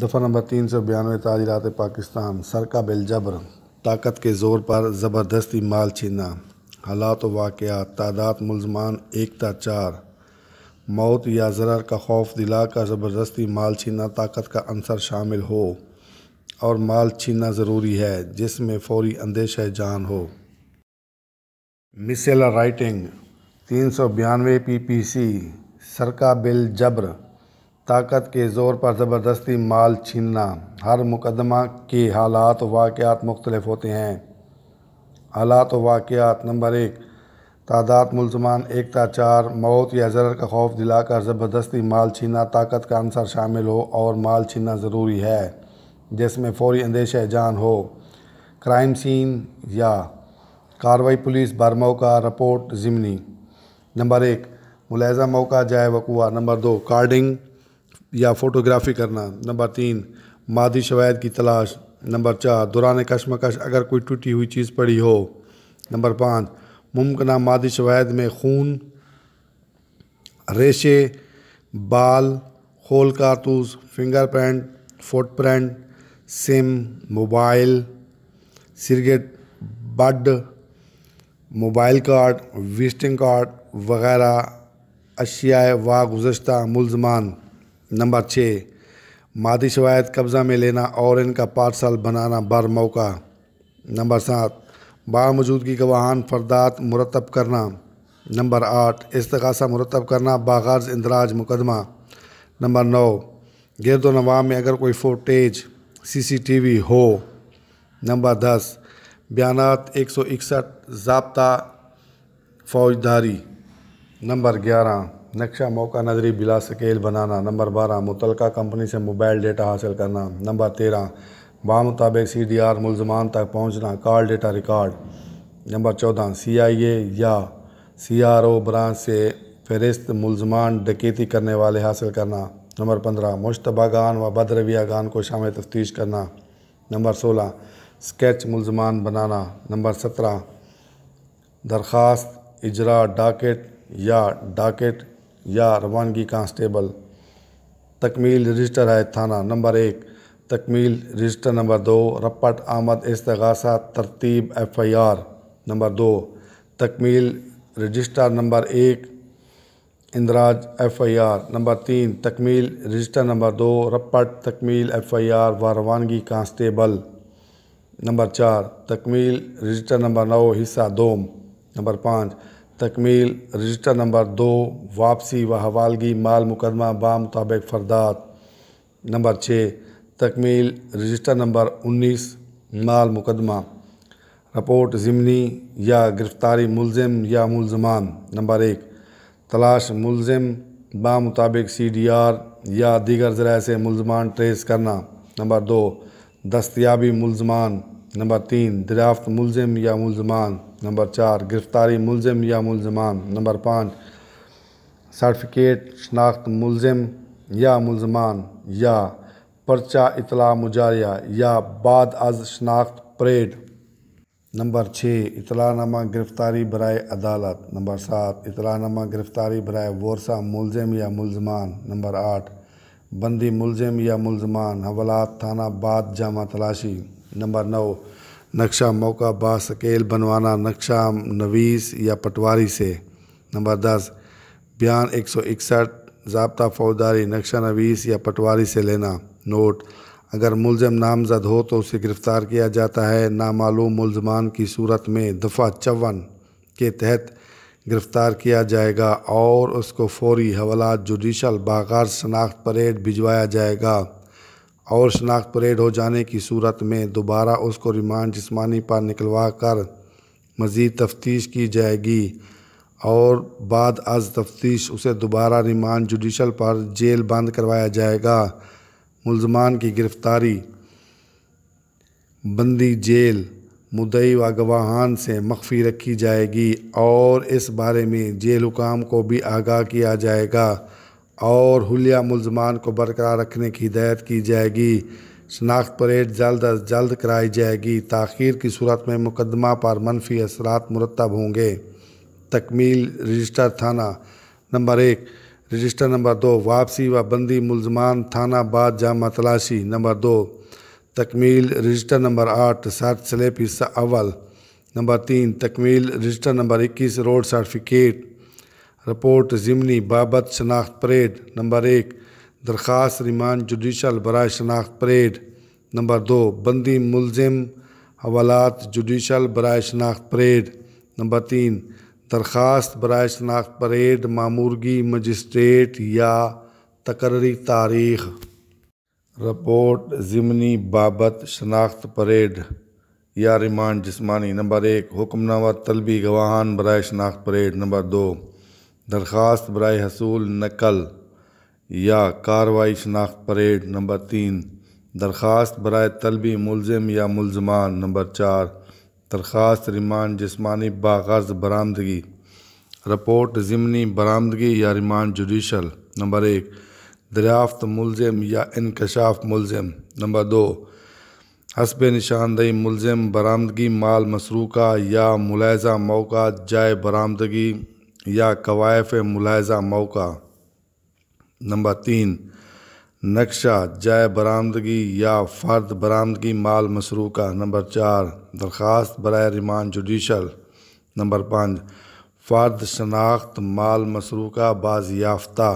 दफ़ा नंबर तीन सौ बयानवे ताजरात पाकिस्तान सर का बिल जबर ताकत के ज़ोर पर ज़बरदस्ती माल छीना हालात वाक़ तादाद मुलजमान एकता चार मौत या ज़रर का खौफ दिला का ज़बरदस्ती माल छीना ताकत का अंसर शामिल हो और माल छीना ज़रूरी है जिसमें फौरी अंदेश जान हो मिसल राइटिंग तीन सौ बयानवे पी पी सी सरका बिल जबर ताकत के ज़ोर पर ज़बरदस्ती माल छीनना हर मुकदमा के हालात वाक़ात मुख्तलफ होते हैं हालात वाक़ात नंबर एक तादाद मुलजमान एक ता चार मौत या जरर का खौफ दिलाकर ज़बरदस्ती माल छीना ताकत का अंसर शामिल हो और माल छीना ज़रूरी है जिसमें फौरी अंदेश जान हो क्राइम सीन या कार्रवाई पुलिस बार का रिपोर्ट ज़िमनी नंबर एक मुलहजा मौका जाए वकूआ नंबर दो कार्डिंग या फ़ोटोग्राफ़ी करना नंबर तीन मादी शवायद की तलाश नंबर चार दौरान कशमकश अगर कोई टूटी हुई चीज़ पड़ी हो नंबर पाँच मुमकिन मादी शवायद में खून रेशे बाल खोल कारतूस fingerprint footprint SIM mobile cigarette bud mobile card visiting card वगैरह अशियाए वा गुज्त मुलजमान नंबर छः मादी शवायद कब्ज़ा में लेना और इनका पार्सल बनाना बर मौका नंबर सात बामौजूदगी गवाहान वाहन फरदात मुरतब करना नंबर आठ इस्तकासा मुरतब करना बागार्ज इंदराज मुकदमा नंबर नौ गर्द नवाम में अगर कोई फोटेज सीसीटीवी हो नंबर दस बयान एक सौ इकसठ जबता फौजदारी नंबर ग्यारह नक्शा मौका नजरी बिला स्केल बनाना नंबर बारह मुतलका कंपनी से मोबाइल डेटा हासिल करना नंबर तेरह बामुताबिक सी डी आर मुलजमान तक पहुँचना कॉल डेटा रिकॉर्ड नंबर चौदह सी आई ए या सी आर ओ ब्रांच से फहरिस्त मुलजमान डकैती करने वाले हासिल करना नंबर पंद्रह मुशतबा गान व बदरविया गान को शामिल तफ्तीश करना नंबर सोलह स्केच मुलजमान बनाना नंबर सत्रह दरख्वास्त इजरा डाकेट या डाकेट या रवानगी कांस्टेबल तकमील रजिस्टर है थाना नंबर एक तकमील रजिस्टर नंबर दो रपट आमद इसतगासा तरतीब एफ आई आर नंबर दो तकमील रजिस्टर नंबर एक इंदराज एफ आई आर नंबर तीन तकमील रजिस्टर नंबर दो रपट तकमील एफ आई आर व रवानगी कांस्टेबल नंबर चार तकमील रजिस्टर नंबर नौ हिस्सा दोम नंबर पाँच तकमील रजिस्टर नंबर दो वापसी व हवालगी माल मुकदमा बा मुताबिक फरदात नंबर छः तकमील रजिस्टर नंबर उन्नीस माल मुकदमा रिपोर्ट ज़मनी या गिरफ़्तारी मुलम या मुलजमान नंबर एक तलाश मुलम बामुताबिक सी डी आर या दीगर ज़रा से मुलजमान ट्रेस करना नंबर दो दस्तियाबी मुलजमान नंबर तीन दरियाफ्त मुलम या मुलजमान नंबर चार गिरफ़्तारी मुलम या मुलमान नंबर पाँच सर्टिफिकेट शनाख्त मुलम या मुलमान या पर्चा इतला मुजारिया या बाद अज शनाख्त परेड नंबर छः इतलानामा गिरफ़्तारी बरए अदालत नंबर सात इतलानामा गिरफ़्तारी बरए वर्षा मुलम या मुलमान नंबर आठ बंदी मुलम या मुलमान हवालात थाना बाद जामा तलाशी नंबर नौ नक्शा मौका सकेल बनवाना नक्शा नवीस या पटवारी से नंबर दस बयान एक सौ इकसठ जबता फौजदारी नक्शा नवीस या पटवारी से लेना नोट अगर मुलजम नामजद हो तो उसे गिरफ़्तार किया जाता है नामालूम मुलजमान की सूरत में दफ़ा चौवन के तहत गिरफ़्तार किया जाएगा और उसको फौरी हवाला जुडिशल बाकार शनाख्त परेड भिजवाया जाएगा और शनाख्त परेड हो जाने की सूरत में दोबारा उसको रिमांड जिसमानी पर निकलवा कर मज़ीद तफ्तीश की जाएगी और बाद अज तफ्तीश उसे दोबारा रिमांड जुडिशल पर जेल बंद करवाया जाएगा मुलजमान की गिरफ़्तारी बंदी जेल मुदई व गवाहान से मख्फी रखी जाएगी और इस बारे में जेल हुकाम को भी आगाह किया जाएगा और हुलिया मुलजमान को बरकरार रखने की हिदायत की जाएगी शनाख्त परेड जल्द अज जल्द कराई जाएगी तखिर की सूरत में मुकदमा पर मनफी असरात मुरतब होंगे तकमील रजिस्टर थाना नंबर एक रजिस्टर नंबर दो वापसी व बंदी मुलजमान थाना बाद जामा तलाशी नंबर दो तकमील रजिस्टर नंबर आठ सर्ट स्लेप हिस्सा अव्वल नंबर तीन तकमील रजिस्टर नंबर इक्कीस रोड सर्टिफिकेट रिपोर्ट ज़मनी बाबत शनाख्त परेड नंबर एक दरख्वास रिमांड जुडिशल बरए शनाख्त परेड नंबर दो बंदी मुलजिम हवालात जुडिशल बरए शनाख्त परेड नंबर तीन दरख्वास्त बरए शनाख्त परेड मामूरगी मजिस्ट्रेट या तकर्री तारीख रिपोर्ट ज़मनी बाबत शनाख्त परेड या रिमांड जिसमानी नंबर एक हुक्मनामा तलबी गवाहान बरए शनाख्त परेड नंबर दो दरख्वास्त बरए हसूल नकल या कार्रवाई शनाख्त परेड नंबर तीन दरख्वास्त बरए तलबी मुलम या मुलजमान नंबर चार दरख्वास्त रिमांड जिसमानी बागर्ज बरामदगी रिपोर्ट ज़िमनी बरामदगी या रिमांड जुडिशल नंबर एक दरियाफ्त मुलम या इनकशाफ मुलम नंबर दो हसब निशानदही मुलम बरामदगी माल मसरूका या मुलाजा मौका जाए बरामदगी या कवायफ मुलायजा मौका नंबर तीन नक्शा जय बरामदगी या फ़र्द बरामदगी माल मसरू का नंबर चार दरख्वास्त बर रिमान जुडिशल नंबर पाँच फ़र्द शनाख्त माल मसरू का बाजियाफ्ता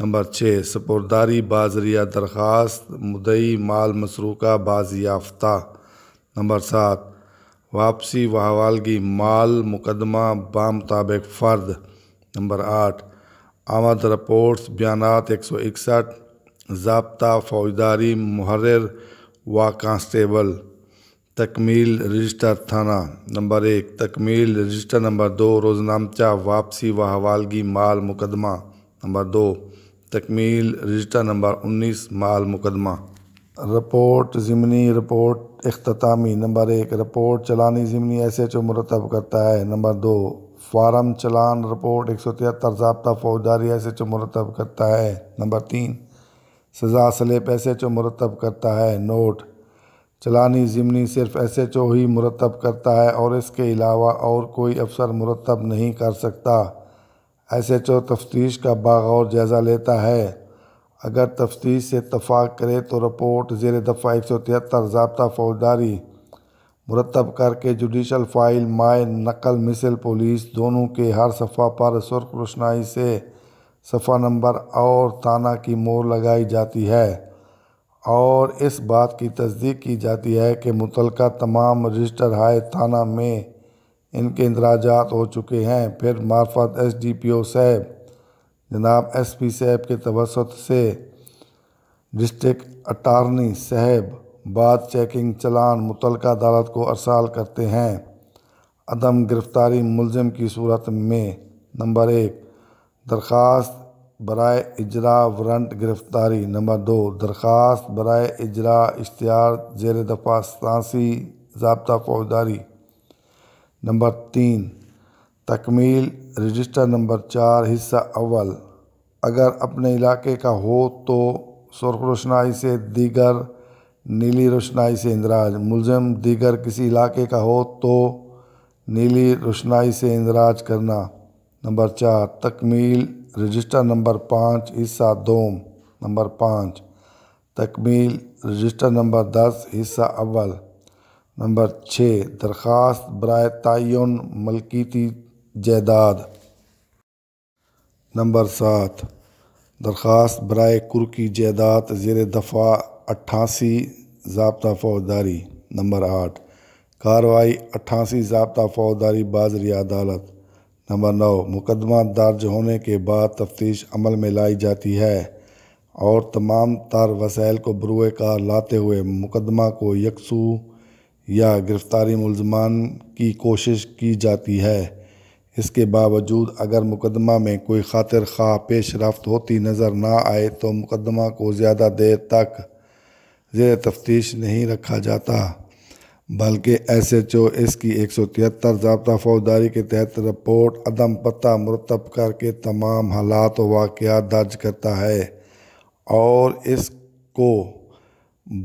नंबर छः सपुरदारी बाजरिया दरख्वास्त मुदई माल मसरू का बाजियाफ्ता नंबर सात वापसी वाहवालगी माल मुकदमा बामताबिक फ़र्द नंबर आठ आमद रिपोर्ट्स बयान एक सौ इकसठ जबता फौजदारी मुहर्र व कांस्टेबल तकमील रजिस्टर थाना नंबर एक तकमील रजिस्टर नंबर दो रोजनामचा वापसी व हवालगी माल मुकदमा नंबर दो तकमील रजिस्टर नंबर उन्नीस माल मुकदमा रिपोर्ट ज़मनी रिपोर्ट अख्तामी नंबर एक रिपोर्ट चलानी ज़िमनी एस एच ओ मुरतब करता है नंबर दो फार्म चलान रिपोर्ट एक सौ तिहत्तर जबता फौजदारी एस एच ओ मुरतब करता है नंबर तीन सजा स्लेप एस एच ओ मरतब करता है नोट चलानी ज़मनी सिर्फ एस एच ओ ही मुरतब करता है और इसके अलावा और कोई अफसर मुरतब नहीं कर सकता एस एच ओ तफ्तीश का बागौर जायज़ा लेता है अगर तफ्तीश से तफाक करे तो रिपोर्ट जेर दफ़ा एक सौ तिहत्तर जबता फौजदारी मुरतब करके जुडिशल फाइल माए नकल मिसल पुलिस दोनों के हर सफ़ा पर सुर्ख रोशनाई से सफ़ा नंबर और थाना की मोर लगाई जाती है और इस बात की तस्दीक की जाती है कि मुतल तमाम रजिस्टर हाय थाना में इनके इंदराजात हो चुके हैं फिर मार्फत एस डी पी ओ साहब जनाब एस पी साहब के तवसत से डिस्ट्रिक्ट अटारनी साहब बाद चेकिंग चलान मुतल अदालत को अरसाल करते हैं अदम गिरफ़्तारी मुलम की सूरत में नंबर एक दरख्वास्त बरए इजरा वरंट गिरफ़्तारी नंबर दो दरख्वास्त बरए इजरा इश्तार जेर दफ़ा सतासी जबता फौजदारी नंबर तीन तकमील रजिस्टर नंबर चार हिस्सा अव्वल अगर अपने इलाके का हो तो सुर्ख रोशनाई से दीगर नीली रोशनाई से इंदराज मुलम दीगर किसी इलाके का हो तो नीली रोशनाई से इंदराज करना नंबर चार तकमील रजिस्टर नंबर पाँच हिस्सा दोम नंबर पाँच तकमील रजिस्टर नंबर दस हिस्सा अव्वल नंबर छः दरख्वास्त बरए तयन मलकीती जयदाद नंबर सात दरख्वास्त बर कुर्की जैदाद ज़ेर दफ़ा अट्ठासी जबता फौजदारी नंबर आठ कार्रवाई अट्ठासी जबता फौजदारी बाजरी अदालत नंबर नौ मुकदमा दर्ज होने के बाद तफ्तीश अमल में लाई जाती है और तमाम तार वसाइल को बरूए कार लाते हुए मुकदमा को यकसू या गिरफ़्तारी मुलजमान की कोशिश की जाती है इसके बावजूद अगर मुकदमा में कोई खातिर खा पेश रफ्त होती नज़र ना आए तो मुकदमा को ज़्यादा देर तक जेर तफ्तीश नहीं रखा जाता बल्कि एस एच ओ इसकी एक सौ तिहत्तर जबता फौजदारी के तहत रिपोर्ट अदम पता मरतब करके तमाम हालात वाक़ दर्ज करता है और इसको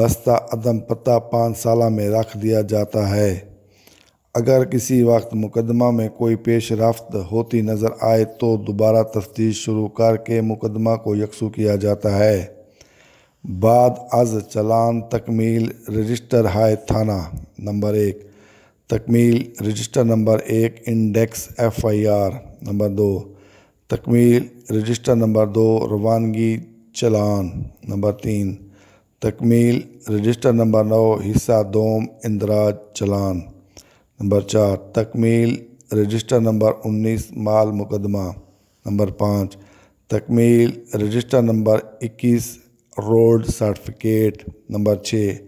बस्ता अदम पता पाँच साल में रख दिया जाता है अगर किसी वक्त मुकदमा में कोई पेश रफ्त होती नज़र आए तो दोबारा तफ्तीश शुरू करके मुकदमा को यकसू किया जाता है बाद अज चलान तकमील रजिस्टर हाय थाना नंबर एक तकमील रजिस्टर नंबर एक index F I R number दो तकमील रजिस्टर नंबर दो रवानगी चलान नंबर तीन तकमील रजिस्टर नंबर नौ हिस्सा दोम इंदराज चलान नंबर चार तकमील रजिस्टर नंबर उन्नीस माल मुकदमा नंबर पाँच तकमील रजिस्टर नंबर इक्कीस रोड सर्टिफिकेट नंबर छः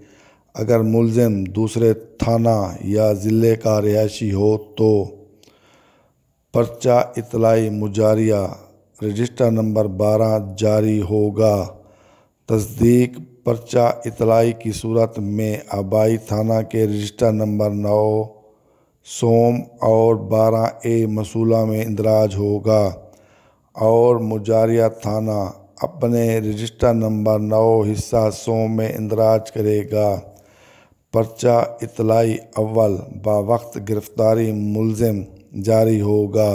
अगर मुलम दूसरे थाना या ज़िले का रिहायशी हो तो पर्चा इतलाई मुजारिया रजिस्टर नंबर बारह जारी होगा तस्दीक पर्चा इतलाई की सूरत में आबाई थाना के रजिस्टर नंबर नौ सोम और बारह ए मसूला में इंदराज होगा और मुजारिया थाना अपने रजिस्टर नंबर नौ हिस्सा सोम में इंदराज करेगा पर्चा इतलाई अव्वल बावक्त गिरफ्तारी मुलजिम जारी होगा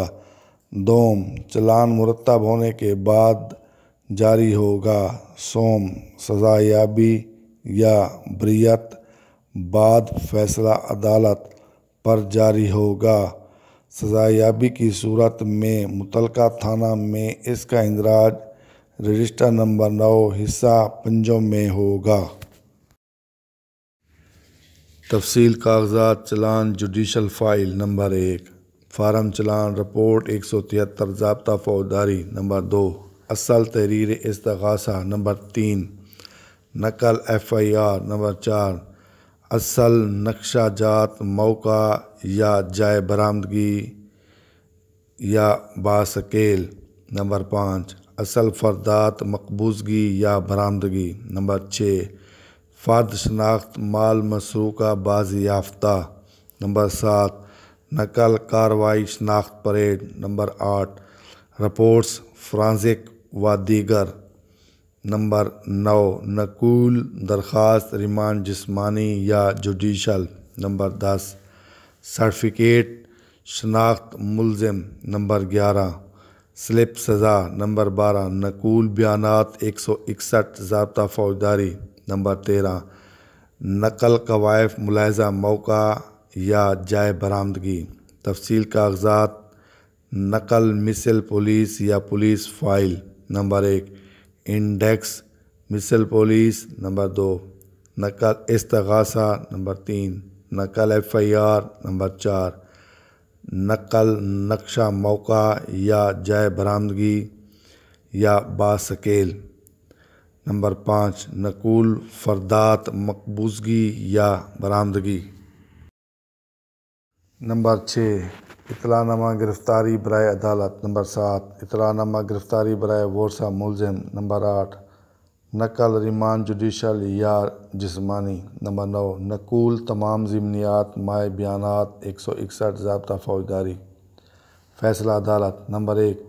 दोम चलान मुरतब होने के बाद जारी होगा सोम सजायाबी या ब्रियत बाद फैसला अदालत पर जारी होगा सजायाबी की सूरत में मुतल थाना में इसका इंदराज रजिस्टर नंबर नौ हिस्सा पंजों में होगा तफसील कागजात चलान जुडिशल फ़ाइल नंबर एक फारम चलान रिपोर्ट एक सौ तिहत्तर जबता फौजदारी नंबर दो असल तहरीर इसतगासा नंबर तीन नकल एफ आई आर नंबर चार असल नक्शा जात मौका या जाय बरामदगी या बासकेल नंबर पाँच असल फरदात मकबूजगी या बरामदगी नंबर छः फर्द शनाख्त माल मसरूका बाजी याफ्ता नंबर सात नकल कार्रवाई शनाख्त परेड नंबर आठ रिपोर्ट्स फ्रांसिक व दीगर नंबर नौ नकूल दरख्वास्त रिमांड जिस्मानी या जुडिशल नंबर दस सर्टिफिकेट शनाख्त मुलम नंबर ग्यारह स्लिप सज़ा नंबर बारह नकूल बयानात एक सौ इकसठ जबता फौजदारी नंबर तेरह नकल कवायफ मुलाजा मौका या जाए बरामदगी तफसील कागजात नकल मिसल पुलिस या पुलिस फाइल नंबर एक इंडेक्स मिसल पोलिस नंबर दो नकल इसतगासा नंबर तीन नकल एफ आई आर नंबर चार नकल नक्शा मौका या जय बरामदगी या बासकेल नंबर पाँच नकुल फरदात मकबूजगी या बरामदगी नंबर छः इतलानामा गिरफ़्तारी बरए अदालत नंबर सात इतलानामा गिरफ़्तारी बरए वोरसा मुलम नंबर आठ नकल रिमांड जुडिशल या जिसमानी नंबर नौ नकूल तमाम जिमनियात माय बयान एक सौ इकसठ जबता फौजदारी फैसला अदालत नंबर एक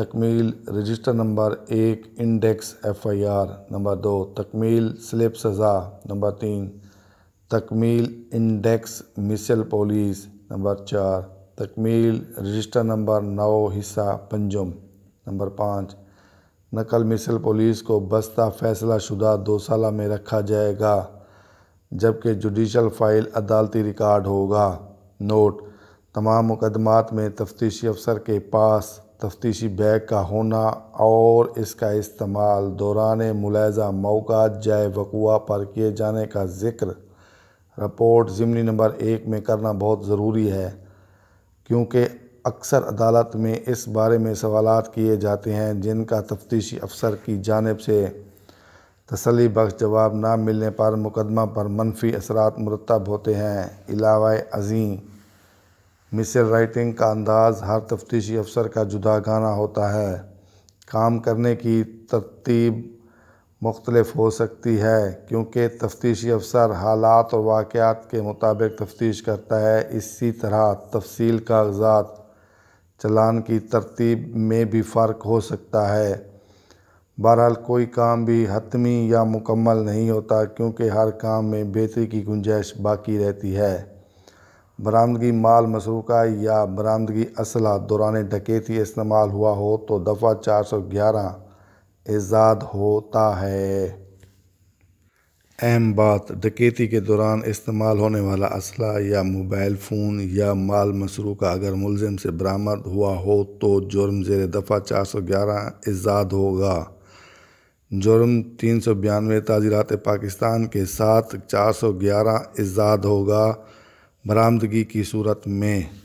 तकमील रजिस्टर नंबर एक index F I R number दो तकमील स्लिप सज़ा नंबर तीन तकमील इंडेक्स मिसल पोलिस नंबर चार तकमील रजिस्टर नंबर नौ हिस्सा पंजम नंबर पाँच नकल मिसल पुलिस को बस्ता फैसला शुदा दो साल में रखा जाएगा जबकि जुडिशल फ़ाइल अदालती रिकॉर्ड होगा नोट तमाम मुकदमात में तफ्तीशी अफसर के पास तफ्तीशी बैग का होना और इसका इस्तेमाल दौरान मुलाजा मौका जाए वकूआ पर किए जाने का जिक्र रिपोर्ट ज़मनी नंबर एक में करना बहुत ज़रूरी है क्योंकि अक्सर अदालत में इस बारे में सवाल किए जाते हैं जिनका तफ्तीशी अफसर की जानब से तसली बख्श जवाब ना मिलने पर मुकदमा पर मनफी असरात मुरतब होते हैं अलावा अजीम मिसर राइटिंग का अंदाज़ हर तफ्तीशी अफसर का जुदा गाना होता है काम करने की तरतीब मुख्तलफ हो सकती है क्योंकि तफ्तीशी अफसर हालात और वाक़ात के मुताबिक तफ्तीश करता है इसी तरह तफसील कागजात चलान की तरतीब में भी फ़र्क हो सकता है बहरहाल कोई काम भी हतमी या मुकम्मल नहीं होता क्योंकि हर काम में बेहतरी की गुंजाइश बाकी रहती है बरामदगी माल मसरूका या बरामदगी असला दौरान डकेती इस्तेमाल हुआ हो तो दफ़ा चार सौ ग्यारह ईजाद होता है अहम बात डकैती के दौरान इस्तेमाल होने वाला असला या मोबाइल फ़ोन या माल मसरू का अगर मुलजम से बरामद हुआ हो तो जुर्म जेर दफ़ा चार सौ ग्यारह ईजाद होगा जुर्म तीन सौ बयानवे ताजीरात पाकिस्तान के साथ चार सौ ग्यारह ईजाद होगा बरामदगी की सूरत में